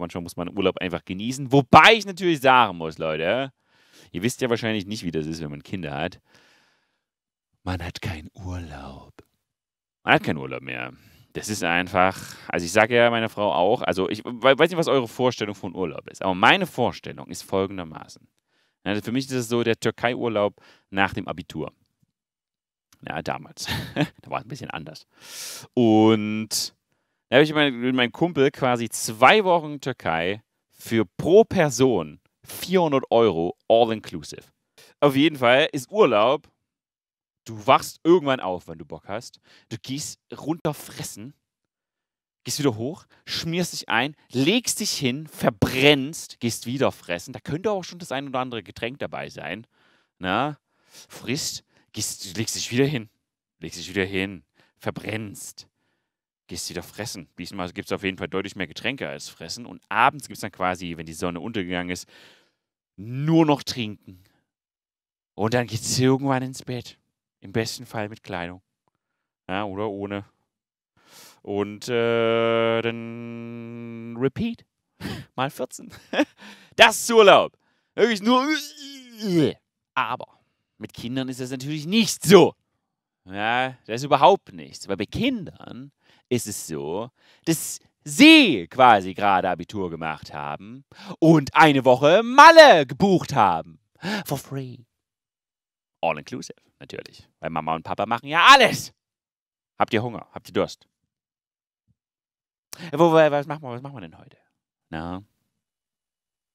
manchmal muss man Urlaub einfach genießen. Wobei ich natürlich sagen muss, Leute, ihr wisst ja wahrscheinlich nicht, wie das ist, wenn man Kinder hat. Man hat keinen Urlaub. Man hat keinen Urlaub mehr. Das ist einfach, also ich sage ja meiner Frau auch, also ich weiß nicht, was eure Vorstellung von Urlaub ist, aber meine Vorstellung ist folgendermaßen. Also für mich ist es so der Türkei-Urlaub nach dem Abitur. Ja, damals. da war es ein bisschen anders. Und da habe ich mit meinem Kumpel quasi zwei Wochen in Türkei für pro Person 400 Euro all inclusive. Auf jeden Fall ist Urlaub, du wachst irgendwann auf, wenn du Bock hast. Du gehst runter fressen, gehst wieder hoch, schmierst dich ein, legst dich hin, verbrennst, gehst wieder fressen. Da könnte auch schon das ein oder andere Getränk dabei sein. Na, ne? frisst, gehst, legst dich wieder hin, legst dich wieder hin, verbrennst gehst du wieder fressen. Diesmal gibt es auf jeden Fall deutlich mehr Getränke als fressen. Und abends gibt es dann quasi, wenn die Sonne untergegangen ist, nur noch trinken. Und dann geht es irgendwann ins Bett. Im besten Fall mit Kleidung. Ja, oder ohne. Und äh, dann repeat. Mal 14. das ist Urlaub. Wirklich nur. Aber mit Kindern ist das natürlich nicht so. Ja, das ist überhaupt nichts. Weil bei Kindern ist es so, dass sie quasi gerade Abitur gemacht haben und eine Woche Malle gebucht haben. For free. All inclusive, natürlich. Weil Mama und Papa machen ja alles. Habt ihr Hunger? Habt ihr Durst? was, machen wir, was machen wir denn heute? Na,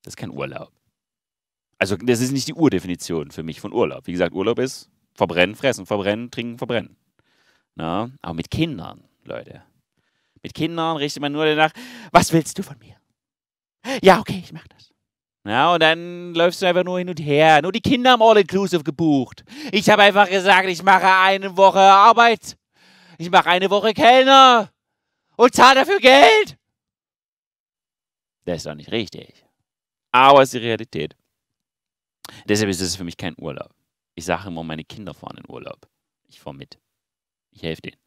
das ist kein Urlaub. Also, das ist nicht die Urdefinition für mich von Urlaub. Wie gesagt, Urlaub ist verbrennen, fressen, verbrennen, trinken, verbrennen. Na? Aber mit Kindern, Leute. Mit Kindern richtet man nur danach, was willst du von mir? Ja, okay, ich mach das. Ja, und dann läufst du einfach nur hin und her. Nur die Kinder haben All-Inclusive gebucht. Ich habe einfach gesagt, ich mache eine Woche Arbeit. Ich mache eine Woche Kellner. Und zahle dafür Geld. Das ist doch nicht richtig. Aber es ist die Realität. Deshalb ist es für mich kein Urlaub. Ich sage immer, meine Kinder fahren in Urlaub. Ich fahre mit. Ich helfe denen.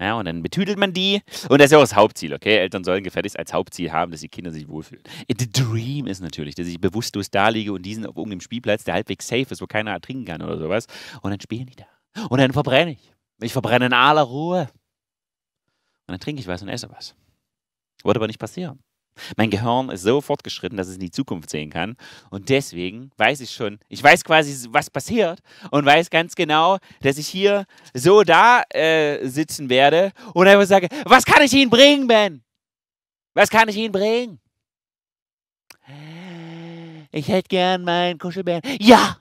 Ja, und dann betütelt man die. Und das ist ja auch das Hauptziel, okay? Eltern sollen gefälligst als Hauptziel haben, dass die Kinder sich wohlfühlen. The Dream ist natürlich, dass ich bewusstlos da liege und diesen auf irgendeinem Spielplatz, der halbwegs safe ist, wo keiner ertrinken kann oder sowas. Und dann spielen die da. Und dann verbrenne ich. Ich verbrenne in aller Ruhe. Und dann trinke ich was und esse was. Wird aber nicht passieren. Mein Gehirn ist so fortgeschritten, dass es in die Zukunft sehen kann. Und deswegen weiß ich schon, ich weiß quasi, was passiert und weiß ganz genau, dass ich hier so da äh, sitzen werde und einfach sage, was kann ich Ihnen bringen, Ben? Was kann ich Ihnen bringen? Ich hätte gern meinen Kuschelbären. Ja!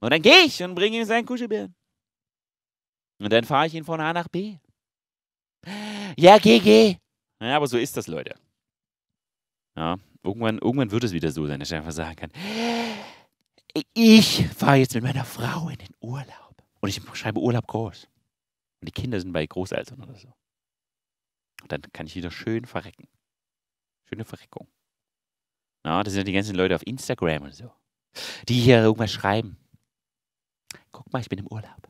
Und dann gehe ich und bringe ihm seinen Kuschelbären. Und dann fahre ich ihn von A nach B. Ja, geh, geh. Naja, aber so ist das, Leute. Ja, irgendwann, irgendwann wird es wieder so sein, dass ich einfach sagen kann, ich fahre jetzt mit meiner Frau in den Urlaub. Und ich schreibe Urlaub groß. Und die Kinder sind bei Großeltern oder so. Und dann kann ich wieder schön verrecken. Schöne Verreckung. Na, das sind ja die ganzen Leute auf Instagram und so. Die hier irgendwas schreiben. Guck mal, ich bin im Urlaub.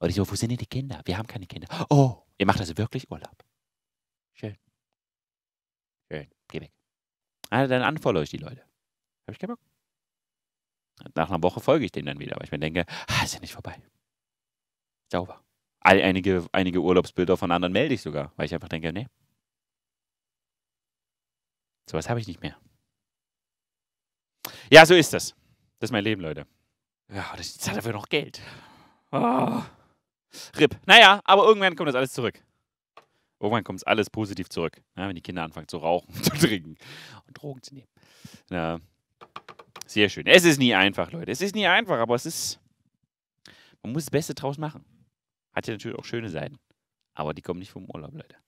Und ich so, wo sind denn die Kinder? Wir haben keine Kinder. Oh, ihr macht also wirklich Urlaub. Schön. Schön. Geh weg. Ah, dann unfollow ich die Leute. Habe ich keinen Bock. Nach einer Woche folge ich denen dann wieder, weil ich mir denke, ah, ist ja nicht vorbei. Sauber. Einige, einige Urlaubsbilder von anderen melde ich sogar, weil ich einfach denke, nee. Sowas habe ich nicht mehr. Ja, so ist das. Das ist mein Leben, Leute. Ja, das hat dafür noch Geld. Oh. RIP. Naja, aber irgendwann kommt das alles zurück. Irgendwann kommt es alles positiv zurück, ja, wenn die Kinder anfangen zu rauchen, zu trinken und Drogen zu nehmen. Ja, sehr schön. Es ist nie einfach, Leute. Es ist nie einfach, aber es ist. Man muss das Beste draus machen. Hat ja natürlich auch schöne Seiten. Aber die kommen nicht vom Urlaub, Leute.